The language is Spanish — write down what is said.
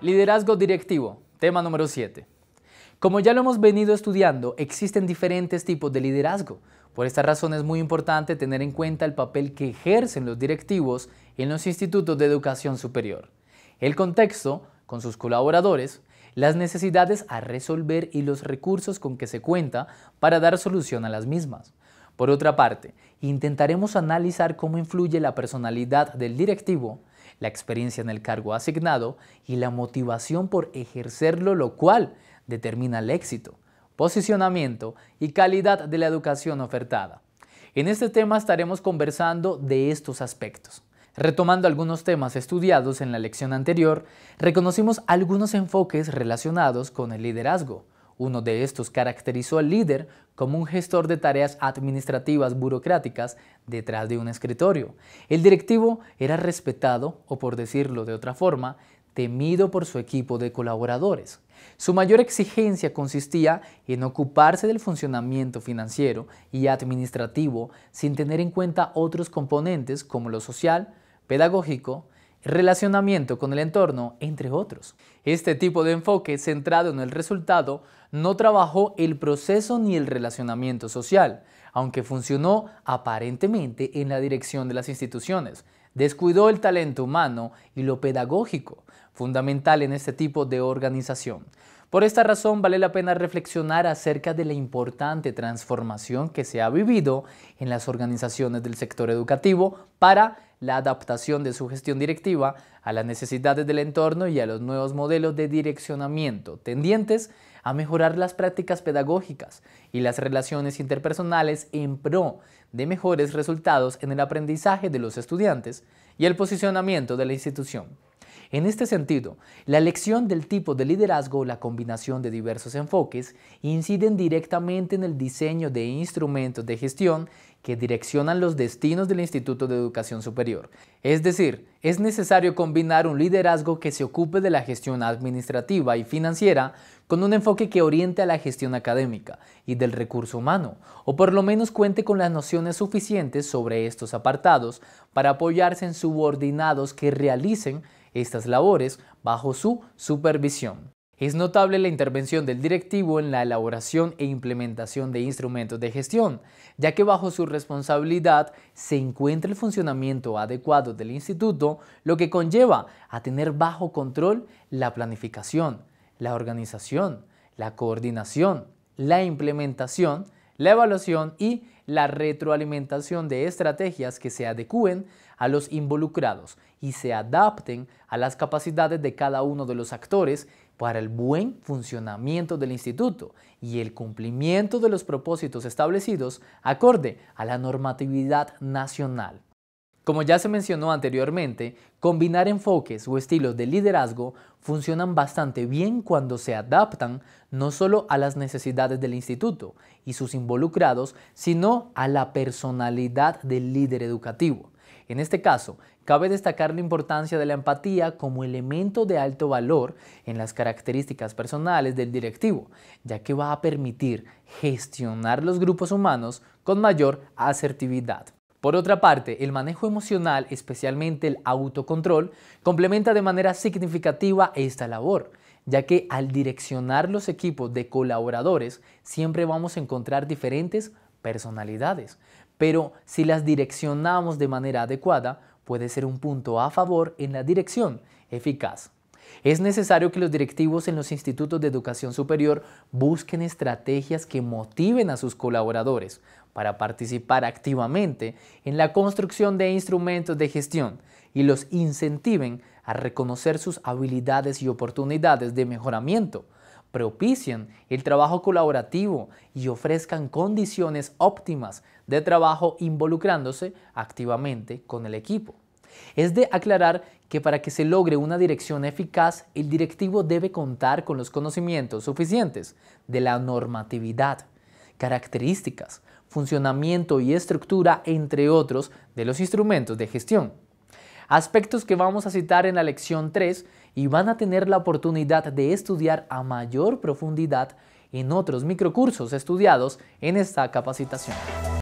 Liderazgo directivo, tema número 7. Como ya lo hemos venido estudiando, existen diferentes tipos de liderazgo. Por esta razón es muy importante tener en cuenta el papel que ejercen los directivos en los institutos de educación superior. El contexto, con sus colaboradores, las necesidades a resolver y los recursos con que se cuenta para dar solución a las mismas. Por otra parte, intentaremos analizar cómo influye la personalidad del directivo, la experiencia en el cargo asignado y la motivación por ejercerlo, lo cual determina el éxito, posicionamiento y calidad de la educación ofertada. En este tema estaremos conversando de estos aspectos. Retomando algunos temas estudiados en la lección anterior, reconocimos algunos enfoques relacionados con el liderazgo, uno de estos caracterizó al líder como un gestor de tareas administrativas burocráticas detrás de un escritorio. El directivo era respetado, o por decirlo de otra forma, temido por su equipo de colaboradores. Su mayor exigencia consistía en ocuparse del funcionamiento financiero y administrativo sin tener en cuenta otros componentes como lo social, pedagógico, relacionamiento con el entorno, entre otros. Este tipo de enfoque centrado en el resultado no trabajó el proceso ni el relacionamiento social, aunque funcionó aparentemente en la dirección de las instituciones. Descuidó el talento humano y lo pedagógico, fundamental en este tipo de organización. Por esta razón vale la pena reflexionar acerca de la importante transformación que se ha vivido en las organizaciones del sector educativo para la adaptación de su gestión directiva a las necesidades del entorno y a los nuevos modelos de direccionamiento, tendientes a mejorar las prácticas pedagógicas y las relaciones interpersonales en pro de mejores resultados en el aprendizaje de los estudiantes y el posicionamiento de la institución. En este sentido, la elección del tipo de liderazgo o la combinación de diversos enfoques inciden directamente en el diseño de instrumentos de gestión que direccionan los destinos del Instituto de Educación Superior. Es decir, es necesario combinar un liderazgo que se ocupe de la gestión administrativa y financiera con un enfoque que oriente a la gestión académica y del recurso humano, o por lo menos cuente con las nociones suficientes sobre estos apartados para apoyarse en subordinados que realicen estas labores bajo su supervisión. Es notable la intervención del directivo en la elaboración e implementación de instrumentos de gestión, ya que bajo su responsabilidad se encuentra el funcionamiento adecuado del instituto, lo que conlleva a tener bajo control la planificación, la organización, la coordinación, la implementación, la evaluación y la retroalimentación de estrategias que se adecúen a los involucrados y se adapten a las capacidades de cada uno de los actores para el buen funcionamiento del instituto y el cumplimiento de los propósitos establecidos acorde a la normatividad nacional. Como ya se mencionó anteriormente, combinar enfoques o estilos de liderazgo funcionan bastante bien cuando se adaptan no solo a las necesidades del instituto y sus involucrados, sino a la personalidad del líder educativo. En este caso, cabe destacar la importancia de la empatía como elemento de alto valor en las características personales del directivo, ya que va a permitir gestionar los grupos humanos con mayor asertividad. Por otra parte, el manejo emocional, especialmente el autocontrol, complementa de manera significativa esta labor, ya que al direccionar los equipos de colaboradores siempre vamos a encontrar diferentes personalidades, pero si las direccionamos de manera adecuada, puede ser un punto a favor en la dirección eficaz. Es necesario que los directivos en los institutos de educación superior busquen estrategias que motiven a sus colaboradores para participar activamente en la construcción de instrumentos de gestión y los incentiven a reconocer sus habilidades y oportunidades de mejoramiento, propicien el trabajo colaborativo y ofrezcan condiciones óptimas de trabajo involucrándose activamente con el equipo. Es de aclarar que para que se logre una dirección eficaz, el directivo debe contar con los conocimientos suficientes de la normatividad, características, funcionamiento y estructura, entre otros, de los instrumentos de gestión. Aspectos que vamos a citar en la lección 3 y van a tener la oportunidad de estudiar a mayor profundidad en otros microcursos estudiados en esta capacitación.